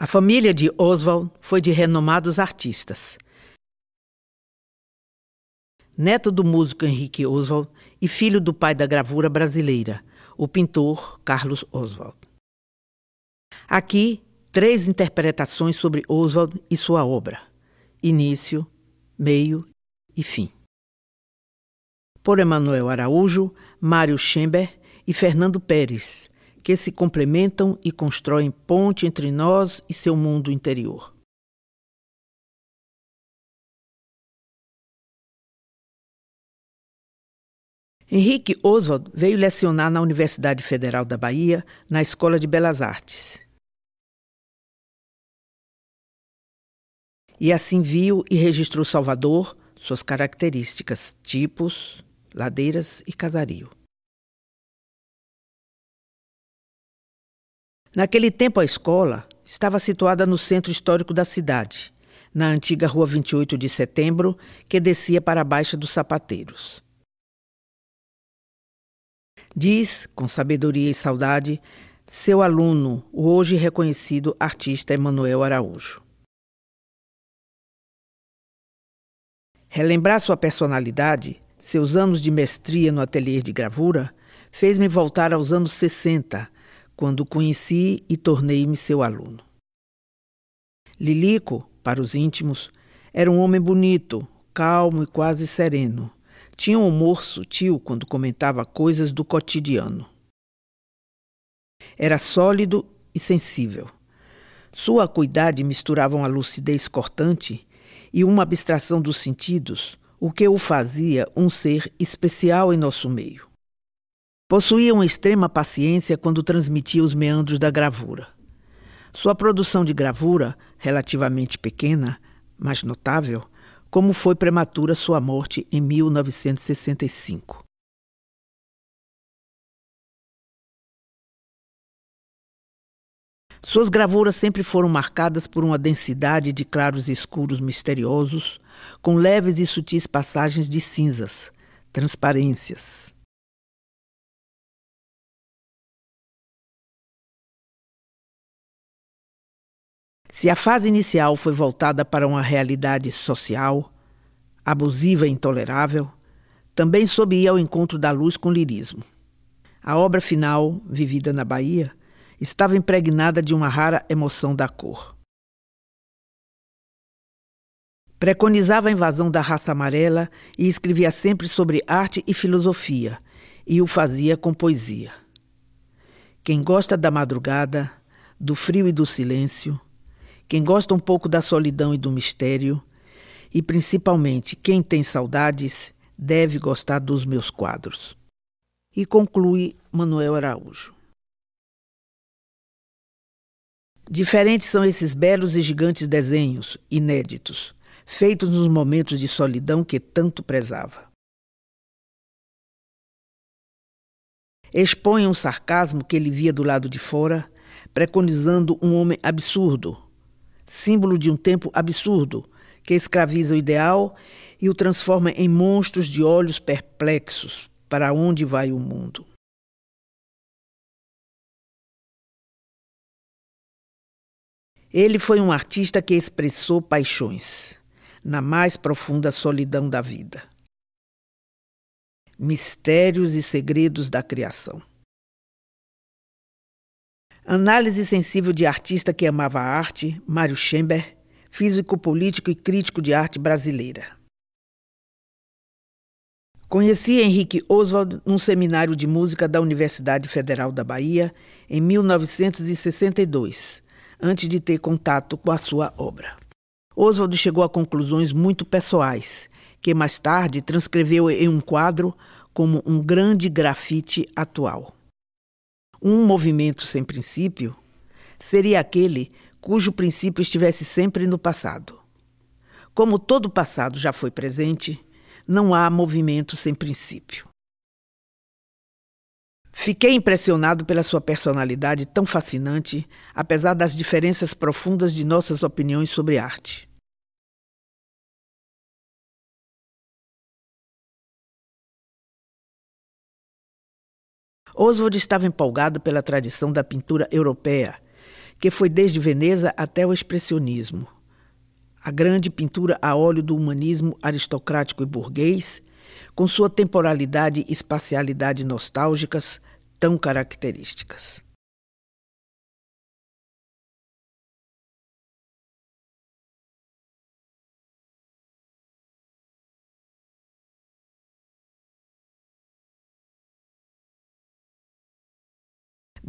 A família de Oswald foi de renomados artistas. Neto do músico Henrique Oswald e filho do pai da gravura brasileira, o pintor Carlos Oswald. Aqui, três interpretações sobre Oswald e sua obra: início, meio e fim. Por Emanuel Araújo, Mário Schember e Fernando Pérez que se complementam e constroem ponte entre nós e seu mundo interior. Henrique Oswald veio lecionar na Universidade Federal da Bahia, na Escola de Belas Artes. E assim viu e registrou Salvador, suas características, tipos, ladeiras e casario. Naquele tempo, a escola estava situada no centro histórico da cidade, na antiga Rua 28 de Setembro, que descia para a Baixa dos Sapateiros. Diz, com sabedoria e saudade, seu aluno, o hoje reconhecido artista Emanuel Araújo. Relembrar sua personalidade, seus anos de mestria no ateliê de gravura, fez-me voltar aos anos 60, quando o conheci e tornei-me seu aluno. Lilico, para os íntimos, era um homem bonito, calmo e quase sereno. Tinha um humor sutil quando comentava coisas do cotidiano. Era sólido e sensível. Sua acuidade misturava uma lucidez cortante e uma abstração dos sentidos, o que o fazia um ser especial em nosso meio. Possuía uma extrema paciência quando transmitia os meandros da gravura. Sua produção de gravura, relativamente pequena, mas notável, como foi prematura sua morte em 1965. Suas gravuras sempre foram marcadas por uma densidade de claros e escuros misteriosos, com leves e sutis passagens de cinzas, transparências. Se a fase inicial foi voltada para uma realidade social, abusiva e intolerável, também soube ir ao encontro da luz com lirismo. A obra final, vivida na Bahia, estava impregnada de uma rara emoção da cor. Preconizava a invasão da raça amarela e escrevia sempre sobre arte e filosofia, e o fazia com poesia. Quem gosta da madrugada, do frio e do silêncio, quem gosta um pouco da solidão e do mistério, e principalmente quem tem saudades, deve gostar dos meus quadros. E conclui Manuel Araújo. Diferentes são esses belos e gigantes desenhos, inéditos, feitos nos momentos de solidão que tanto prezava. Expõe um sarcasmo que ele via do lado de fora, preconizando um homem absurdo, símbolo de um tempo absurdo que escraviza o ideal e o transforma em monstros de olhos perplexos para onde vai o mundo. Ele foi um artista que expressou paixões na mais profunda solidão da vida. Mistérios e segredos da criação. Análise sensível de artista que amava a arte, Mário Schember, físico político e crítico de arte brasileira. Conheci Henrique Oswald num seminário de música da Universidade Federal da Bahia em 1962, antes de ter contato com a sua obra. Oswald chegou a conclusões muito pessoais, que mais tarde transcreveu em um quadro como um grande grafite atual. Um movimento sem princípio seria aquele cujo princípio estivesse sempre no passado. Como todo passado já foi presente, não há movimento sem princípio. Fiquei impressionado pela sua personalidade tão fascinante, apesar das diferenças profundas de nossas opiniões sobre arte. Oswald estava empolgado pela tradição da pintura europeia, que foi desde Veneza até o expressionismo. A grande pintura a óleo do humanismo aristocrático e burguês, com sua temporalidade e espacialidade nostálgicas tão características.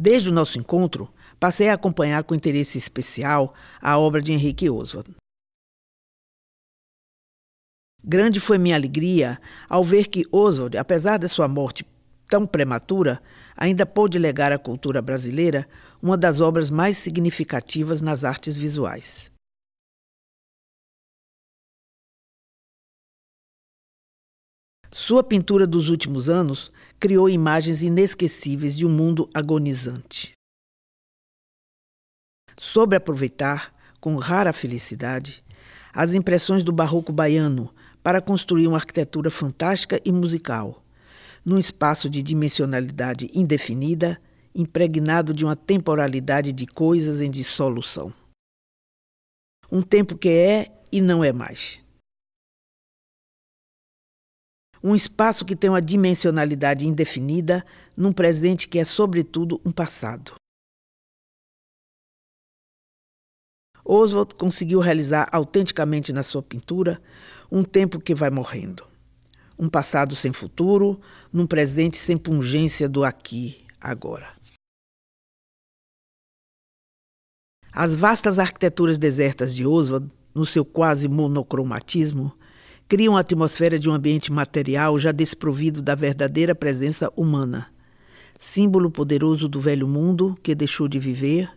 Desde o nosso encontro, passei a acompanhar com interesse especial a obra de Henrique Oswald. Grande foi minha alegria ao ver que Oswald, apesar de sua morte tão prematura, ainda pôde legar à cultura brasileira uma das obras mais significativas nas artes visuais. Sua pintura dos últimos anos criou imagens inesquecíveis de um mundo agonizante. Sobre aproveitar, com rara felicidade, as impressões do barroco baiano para construir uma arquitetura fantástica e musical, num espaço de dimensionalidade indefinida, impregnado de uma temporalidade de coisas em dissolução. Um tempo que é e não é mais. Um espaço que tem uma dimensionalidade indefinida, num presente que é, sobretudo, um passado. Oswald conseguiu realizar autenticamente na sua pintura um tempo que vai morrendo. Um passado sem futuro, num presente sem pungência do aqui, agora. As vastas arquiteturas desertas de Oswald, no seu quase monocromatismo, criam a atmosfera de um ambiente material já desprovido da verdadeira presença humana. Símbolo poderoso do velho mundo que deixou de viver,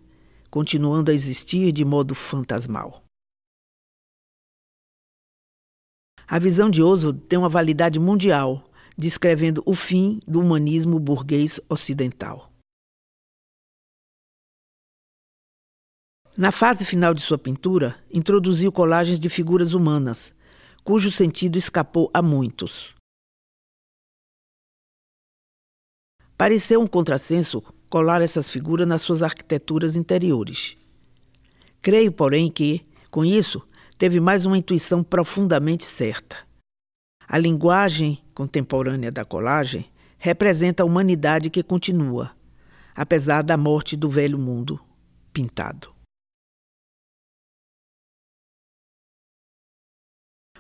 continuando a existir de modo fantasmal. A visão de Oswald tem uma validade mundial, descrevendo o fim do humanismo burguês ocidental. Na fase final de sua pintura, introduziu colagens de figuras humanas, cujo sentido escapou a muitos. Pareceu um contrassenso colar essas figuras nas suas arquiteturas interiores. Creio, porém, que, com isso, teve mais uma intuição profundamente certa. A linguagem contemporânea da colagem representa a humanidade que continua, apesar da morte do velho mundo pintado.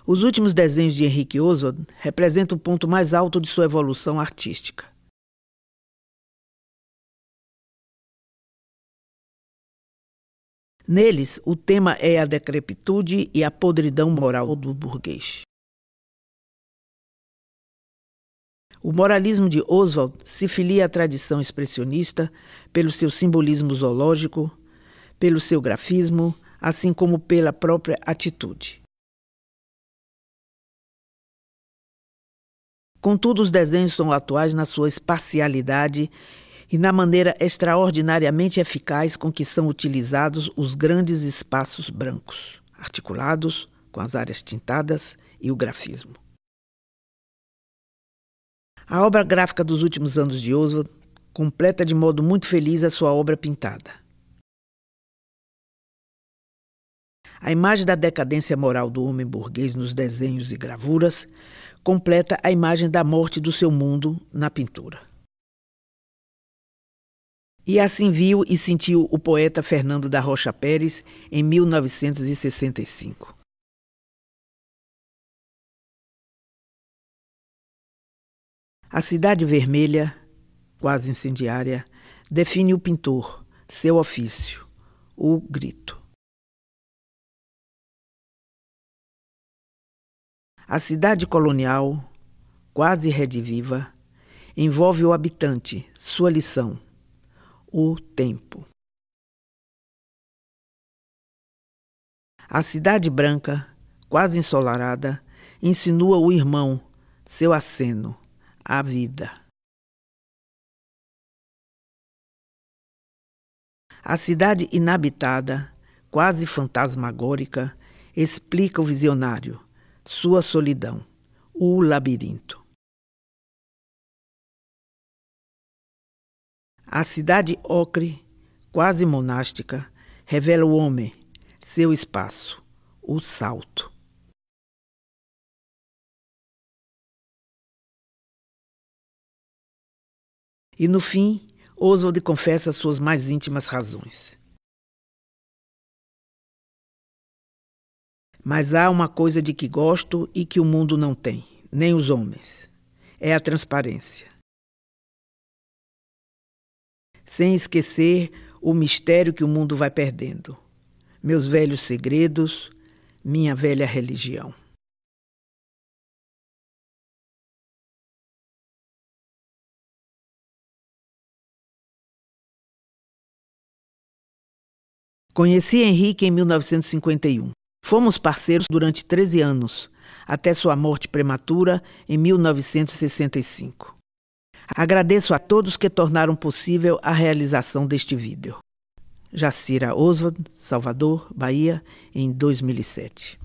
Os últimos desenhos de Henrique Oswald representam o ponto mais alto de sua evolução artística. Neles, o tema é a decrepitude e a podridão moral do burguês. O moralismo de Oswald se filia à tradição expressionista pelo seu simbolismo zoológico, pelo seu grafismo, assim como pela própria atitude. Contudo, os desenhos são atuais na sua espacialidade e na maneira extraordinariamente eficaz com que são utilizados os grandes espaços brancos, articulados com as áreas tintadas e o grafismo. A obra gráfica dos últimos anos de Oswald completa de modo muito feliz a sua obra pintada. A imagem da decadência moral do homem burguês nos desenhos e gravuras completa a imagem da morte do seu mundo na pintura. E assim viu e sentiu o poeta Fernando da Rocha Pérez em 1965. A Cidade Vermelha, quase incendiária, define o pintor, seu ofício, o grito. A cidade colonial, quase rediviva, envolve o habitante, sua lição, o tempo. A cidade branca, quase ensolarada, insinua o irmão, seu aceno, a vida. A cidade inabitada, quase fantasmagórica, explica o visionário sua solidão. O labirinto. A cidade ocre, quase monástica, revela o homem, seu espaço, o salto. E no fim, Oswald confessa suas mais íntimas razões. Mas há uma coisa de que gosto e que o mundo não tem, nem os homens: é a transparência. Sem esquecer o mistério que o mundo vai perdendo, meus velhos segredos, minha velha religião. Conheci Henrique em 1951. Fomos parceiros durante 13 anos, até sua morte prematura em 1965. Agradeço a todos que tornaram possível a realização deste vídeo. Jacira Oswald, Salvador, Bahia, em 2007.